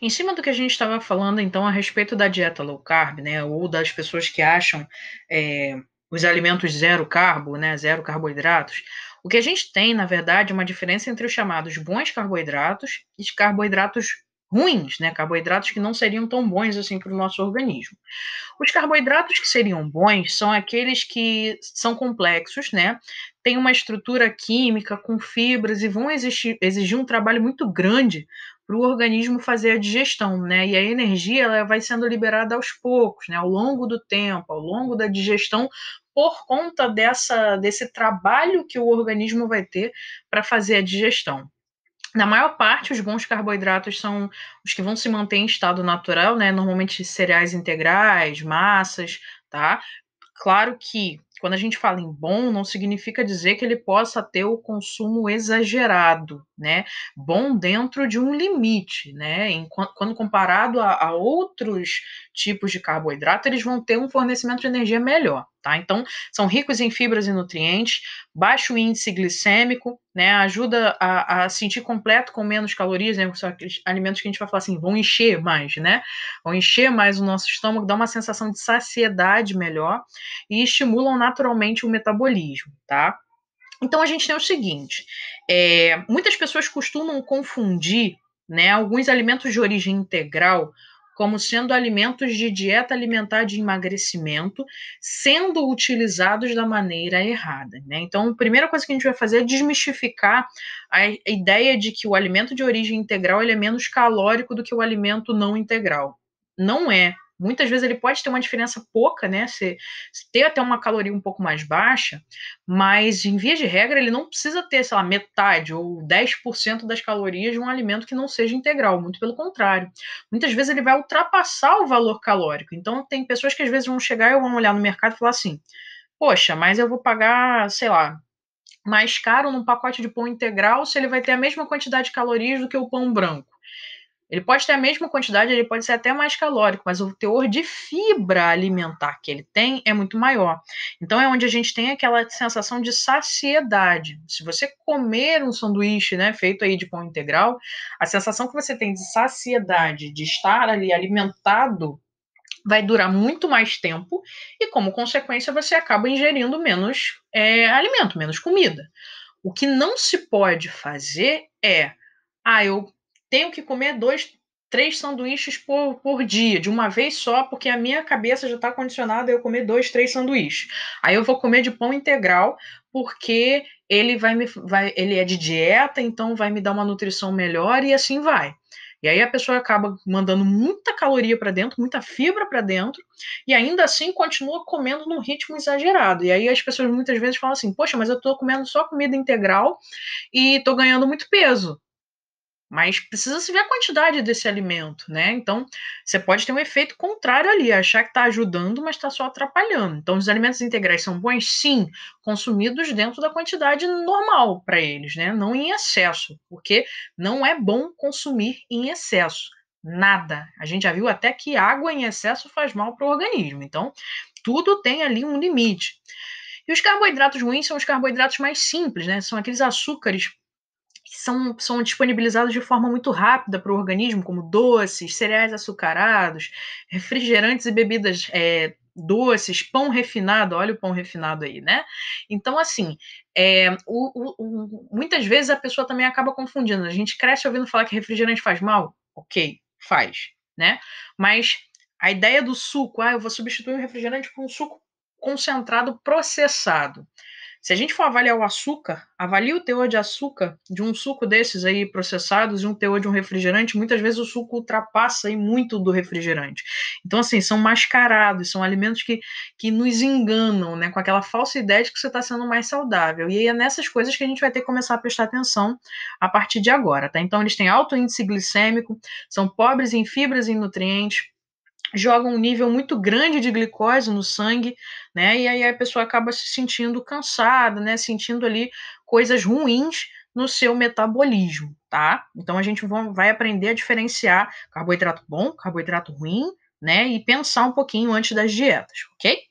Em cima do que a gente estava falando, então, a respeito da dieta low carb, né, ou das pessoas que acham é, os alimentos zero carbo, né, zero carboidratos, o que a gente tem, na verdade, é uma diferença entre os chamados bons carboidratos e os carboidratos ruins, né? Carboidratos que não seriam tão bons assim para o nosso organismo. Os carboidratos que seriam bons são aqueles que são complexos, né? tem uma estrutura química com fibras e vão exigir, exigir um trabalho muito grande para o organismo fazer a digestão, né? E a energia ela vai sendo liberada aos poucos, né? Ao longo do tempo, ao longo da digestão, por conta dessa, desse trabalho que o organismo vai ter para fazer a digestão. Na maior parte, os bons carboidratos são os que vão se manter em estado natural, né? Normalmente cereais integrais, massas, tá? Claro que quando a gente fala em bom, não significa dizer que ele possa ter o consumo exagerado, né? Bom dentro de um limite, né? quando comparado a, a outros tipos de carboidrato, eles vão ter um fornecimento de energia melhor, tá? Então, são ricos em fibras e nutrientes, baixo índice glicêmico, né? Ajuda a, a sentir completo com menos calorias, né? São aqueles alimentos que a gente vai falar assim, vão encher mais, né? Vão encher mais o nosso estômago, dá uma sensação de saciedade melhor e estimulam naturalmente o metabolismo, tá? Então a gente tem o seguinte: é, muitas pessoas costumam confundir né, alguns alimentos de origem integral como sendo alimentos de dieta alimentar de emagrecimento, sendo utilizados da maneira errada. Né? Então, a primeira coisa que a gente vai fazer é desmistificar a ideia de que o alimento de origem integral é menos calórico do que o alimento não integral. Não é, muitas vezes ele pode ter uma diferença pouca, né? Se, se ter até uma caloria um pouco mais baixa, mas em via de regra ele não precisa ter, sei lá, metade ou 10% das calorias de um alimento que não seja integral, muito pelo contrário. Muitas vezes ele vai ultrapassar o valor calórico. Então tem pessoas que às vezes vão chegar e vão olhar no mercado e falar assim: "Poxa, mas eu vou pagar, sei lá, mais caro num pacote de pão integral se ele vai ter a mesma quantidade de calorias do que o pão branco. Ele pode ter a mesma quantidade, ele pode ser até mais calórico, mas o teor de fibra alimentar que ele tem é muito maior. Então é onde a gente tem aquela sensação de saciedade. Se você comer um sanduíche, né, feito aí de pão integral, a sensação que você tem de saciedade, de estar ali alimentado, vai durar muito mais tempo e, como consequência, você acaba ingerindo menos é, alimento, menos comida. O que não se pode fazer é, ah, eu tenho que comer dois, três sanduíches por, por dia, de uma vez só, porque a minha cabeça já está condicionada a eu comer dois, três sanduíches. Aí eu vou comer de pão integral, porque ele vai me vai, ele é de dieta, então vai me dar uma nutrição melhor e assim vai. E aí a pessoa acaba mandando muita caloria para dentro, muita fibra para dentro, e ainda assim continua comendo num ritmo exagerado. E aí as pessoas muitas vezes falam assim: "Poxa, mas eu estou comendo só comida integral e estou ganhando muito peso" mas precisa se ver a quantidade desse alimento, né? Então, você pode ter um efeito contrário ali, achar que está ajudando, mas está só atrapalhando. Então, os alimentos integrais são bons, sim, consumidos dentro da quantidade normal para eles, né? Não em excesso, porque não é bom consumir em excesso. Nada. A gente já viu até que água em excesso faz mal para o organismo. Então, tudo tem ali um limite. E os carboidratos ruins são os carboidratos mais simples, né? São aqueles açúcares são, são disponibilizados de forma muito rápida para o organismo, como doces, cereais açucarados, refrigerantes e bebidas é, doces, pão refinado, olha o pão refinado aí, né? Então, assim, é, o, o, o, muitas vezes a pessoa também acaba confundindo. A gente cresce ouvindo falar que refrigerante faz mal, ok, faz, né? Mas a ideia do suco, ah, eu vou substituir o refrigerante por um suco concentrado processado. Se a gente for avaliar o açúcar, avalie o teor de açúcar de um suco desses aí processados e um teor de um refrigerante, muitas vezes o suco ultrapassa aí muito do refrigerante. Então, assim, são mascarados, são alimentos que, que nos enganam, né, com aquela falsa ideia de que você está sendo mais saudável. E aí é nessas coisas que a gente vai ter que começar a prestar atenção a partir de agora, tá? Então, eles têm alto índice glicêmico, são pobres em fibras e nutrientes, joga um nível muito grande de glicose no sangue, né? E aí a pessoa acaba se sentindo cansada, né? Sentindo ali coisas ruins no seu metabolismo, tá? Então a gente vai aprender a diferenciar carboidrato bom, carboidrato ruim, né? E pensar um pouquinho antes das dietas, ok?